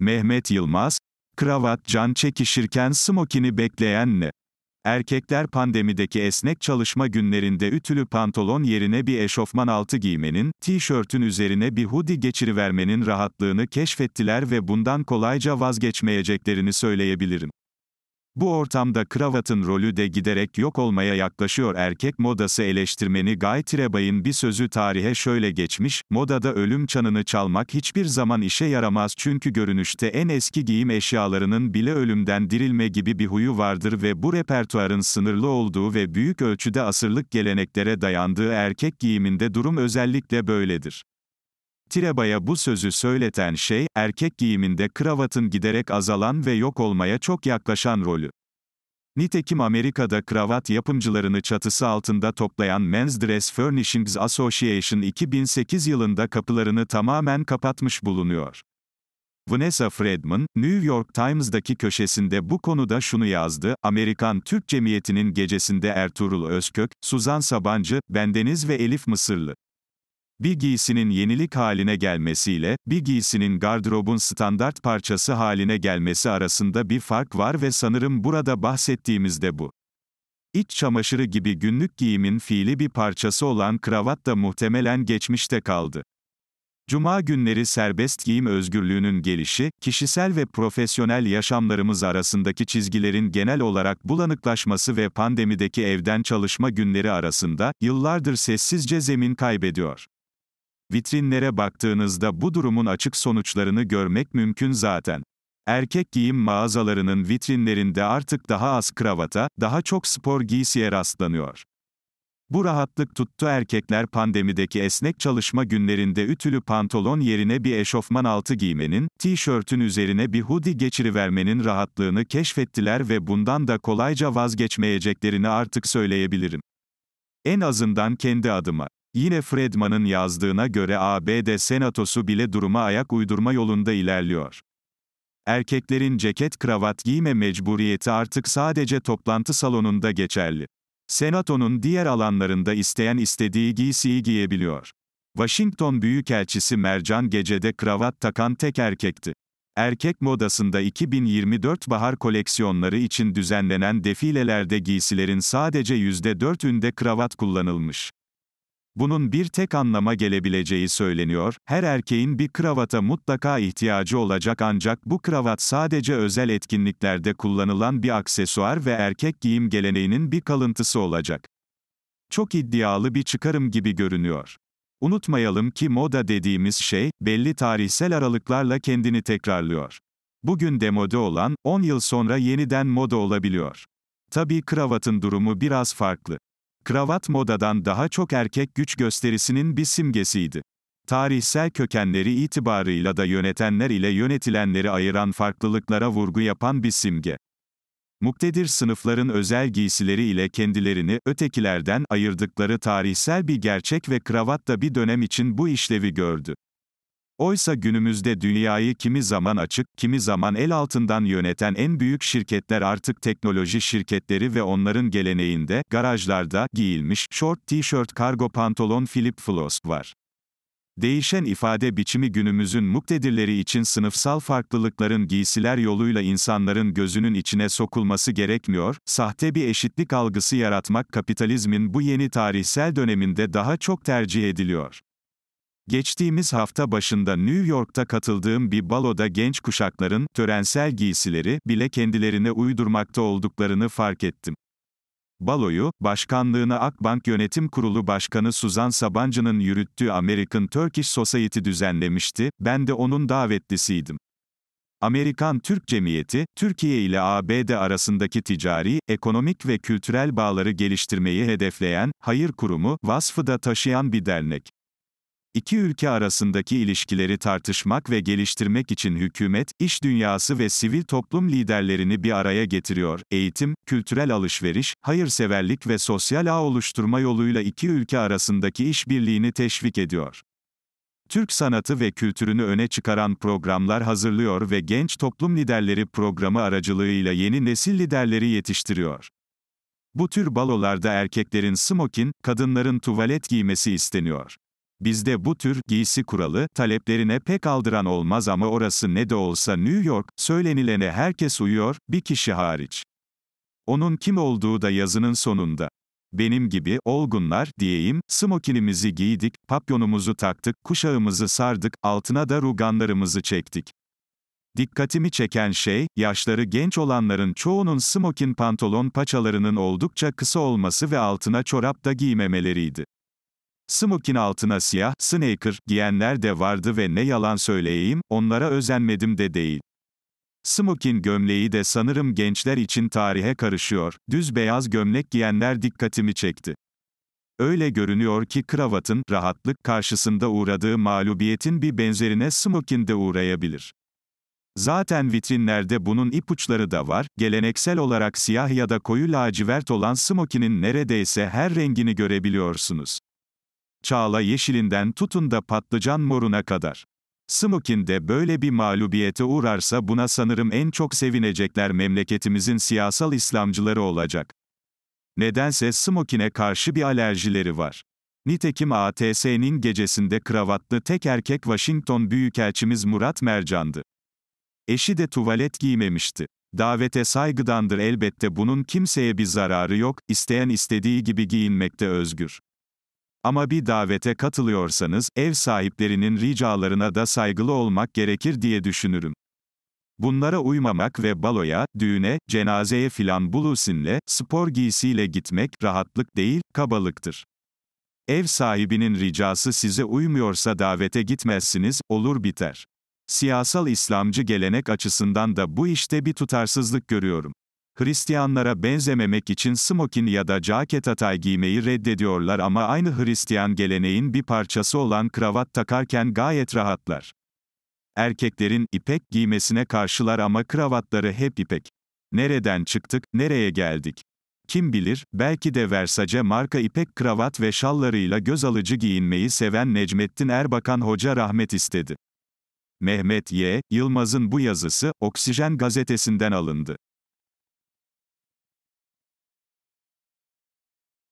Mehmet Yılmaz, kravat can çekişirken smokini bekleyen ne? Erkekler pandemideki esnek çalışma günlerinde ütülü pantolon yerine bir eşofman altı giymenin, tişörtün üzerine bir hoodie geçirivermenin rahatlığını keşfettiler ve bundan kolayca vazgeçmeyeceklerini söyleyebilirim. Bu ortamda kravatın rolü de giderek yok olmaya yaklaşıyor erkek modası eleştirmeni Guy Trebay'ın bir sözü tarihe şöyle geçmiş, modada ölüm çanını çalmak hiçbir zaman işe yaramaz çünkü görünüşte en eski giyim eşyalarının bile ölümden dirilme gibi bir huyu vardır ve bu repertuarın sınırlı olduğu ve büyük ölçüde asırlık geleneklere dayandığı erkek giyiminde durum özellikle böyledir. Tireba'ya bu sözü söyleten şey, erkek giyiminde kravatın giderek azalan ve yok olmaya çok yaklaşan rolü. Nitekim Amerika'da kravat yapımcılarını çatısı altında toplayan Men's Dress Furnishings Association 2008 yılında kapılarını tamamen kapatmış bulunuyor. Vanessa Fredman, New York Times'daki köşesinde bu konuda şunu yazdı, Amerikan Türk Cemiyeti'nin gecesinde Ertuğrul Özkök, Suzan Sabancı, Bendeniz ve Elif Mısırlı bir giysinin yenilik haline gelmesiyle, bir giysinin gardrob'un standart parçası haline gelmesi arasında bir fark var ve sanırım burada bahsettiğimiz de bu. İç çamaşırı gibi günlük giyimin fiili bir parçası olan kravat da muhtemelen geçmişte kaldı. Cuma günleri serbest giyim özgürlüğünün gelişi, kişisel ve profesyonel yaşamlarımız arasındaki çizgilerin genel olarak bulanıklaşması ve pandemideki evden çalışma günleri arasında, yıllardır sessizce zemin kaybediyor. Vitrinlere baktığınızda bu durumun açık sonuçlarını görmek mümkün zaten. Erkek giyim mağazalarının vitrinlerinde artık daha az kravata, daha çok spor giysiye rastlanıyor. Bu rahatlık tuttu erkekler pandemideki esnek çalışma günlerinde ütülü pantolon yerine bir eşofman altı giymenin, tişörtün üzerine bir hoodie geçirivermenin rahatlığını keşfettiler ve bundan da kolayca vazgeçmeyeceklerini artık söyleyebilirim. En azından kendi adıma. Yine Fredman'ın yazdığına göre ABD Senatosu bile duruma ayak uydurma yolunda ilerliyor. Erkeklerin ceket kravat giyme mecburiyeti artık sadece toplantı salonunda geçerli. Senatonun diğer alanlarında isteyen istediği giysiyi giyebiliyor. Washington Büyükelçisi Mercan Gece'de kravat takan tek erkekti. Erkek modasında 2024 bahar koleksiyonları için düzenlenen defilelerde giysilerin sadece %4'ünde kravat kullanılmış. Bunun bir tek anlama gelebileceği söyleniyor, her erkeğin bir kravata mutlaka ihtiyacı olacak ancak bu kravat sadece özel etkinliklerde kullanılan bir aksesuar ve erkek giyim geleneğinin bir kalıntısı olacak. Çok iddialı bir çıkarım gibi görünüyor. Unutmayalım ki moda dediğimiz şey, belli tarihsel aralıklarla kendini tekrarlıyor. Bugün demode olan, 10 yıl sonra yeniden moda olabiliyor. Tabii kravatın durumu biraz farklı kravat modadan daha çok erkek güç gösterisinin bir simgesiydi. Tarihsel kökenleri itibarıyla da yönetenler ile yönetilenleri ayıran farklılıklara vurgu yapan bir simge. Muktedir sınıfların özel giysileri ile kendilerini ötekilerden ayırdıkları tarihsel bir gerçek ve kravat da bir dönem için bu işlevi gördü. Oysa günümüzde dünyayı kimi zaman açık, kimi zaman el altından yöneten en büyük şirketler artık teknoloji şirketleri ve onların geleneğinde, garajlarda, giyilmiş, short t-shirt kargo pantolon Philip Floss var. Değişen ifade biçimi günümüzün muktedirleri için sınıfsal farklılıkların giysiler yoluyla insanların gözünün içine sokulması gerekmiyor, sahte bir eşitlik algısı yaratmak kapitalizmin bu yeni tarihsel döneminde daha çok tercih ediliyor. Geçtiğimiz hafta başında New York'ta katıldığım bir baloda genç kuşakların törensel giysileri bile kendilerine uydurmakta olduklarını fark ettim. Baloyu, başkanlığına Akbank Yönetim Kurulu Başkanı Suzan Sabancı'nın yürüttüğü American Turkish Society düzenlemişti, ben de onun davetlisiydim. Amerikan Türk Cemiyeti, Türkiye ile ABD arasındaki ticari, ekonomik ve kültürel bağları geliştirmeyi hedefleyen, hayır kurumu, vasfı da taşıyan bir dernek. İki ülke arasındaki ilişkileri tartışmak ve geliştirmek için hükümet, iş dünyası ve sivil toplum liderlerini bir araya getiriyor. Eğitim, kültürel alışveriş, hayırseverlik ve sosyal ağ oluşturma yoluyla iki ülke arasındaki işbirliğini teşvik ediyor. Türk sanatı ve kültürünü öne çıkaran programlar hazırlıyor ve Genç Toplum Liderleri programı aracılığıyla yeni nesil liderleri yetiştiriyor. Bu tür balolarda erkeklerin smokin, kadınların tuvalet giymesi isteniyor. Bizde bu tür giysi kuralı taleplerine pek aldıran olmaz ama orası ne de olsa New York, söylenilene herkes uyuyor, bir kişi hariç. Onun kim olduğu da yazının sonunda. Benim gibi olgunlar diyeyim, smokinimizi giydik, papyonumuzu taktık, kuşağımızı sardık, altına da ruganlarımızı çektik. Dikkatimi çeken şey, yaşları genç olanların çoğunun smokin pantolon paçalarının oldukça kısa olması ve altına çorap da giymemeleriydi. Smokin altına siyah, sneaker giyenler de vardı ve ne yalan söyleyeyim, onlara özenmedim de değil. Smokin gömleği de sanırım gençler için tarihe karışıyor, düz beyaz gömlek giyenler dikkatimi çekti. Öyle görünüyor ki kravatın, rahatlık karşısında uğradığı mağlubiyetin bir benzerine smokin de uğrayabilir. Zaten vitrinlerde bunun ipuçları da var, geleneksel olarak siyah ya da koyu lacivert olan smokinin neredeyse her rengini görebiliyorsunuz. Çağla yeşilinden tutun da patlıcan moruna kadar. Smokin de böyle bir mağlubiyete uğrarsa buna sanırım en çok sevinecekler memleketimizin siyasal İslamcıları olacak. Nedense Smokin'e karşı bir alerjileri var. Nitekim ATS'nin gecesinde kravatlı tek erkek Washington Büyükelçimiz Murat Mercan'dı. Eşi de tuvalet giymemişti. Davete saygıdandır elbette bunun kimseye bir zararı yok, isteyen istediği gibi giyinmekte özgür. Ama bir davete katılıyorsanız, ev sahiplerinin ricalarına da saygılı olmak gerekir diye düşünürüm. Bunlara uymamak ve baloya, düğüne, cenazeye filan bulusinle, spor giysiyle gitmek, rahatlık değil, kabalıktır. Ev sahibinin ricası size uymuyorsa davete gitmezsiniz, olur biter. Siyasal İslamcı gelenek açısından da bu işte bir tutarsızlık görüyorum. Hristiyanlara benzememek için smokin ya da caket atay giymeyi reddediyorlar ama aynı Hristiyan geleneğin bir parçası olan kravat takarken gayet rahatlar. Erkeklerin ipek giymesine karşılar ama kravatları hep ipek. Nereden çıktık, nereye geldik? Kim bilir, belki de Versace marka ipek kravat ve şallarıyla göz alıcı giyinmeyi seven Necmettin Erbakan Hoca rahmet istedi. Mehmet Y. Yılmaz'ın bu yazısı, Oksijen gazetesinden alındı.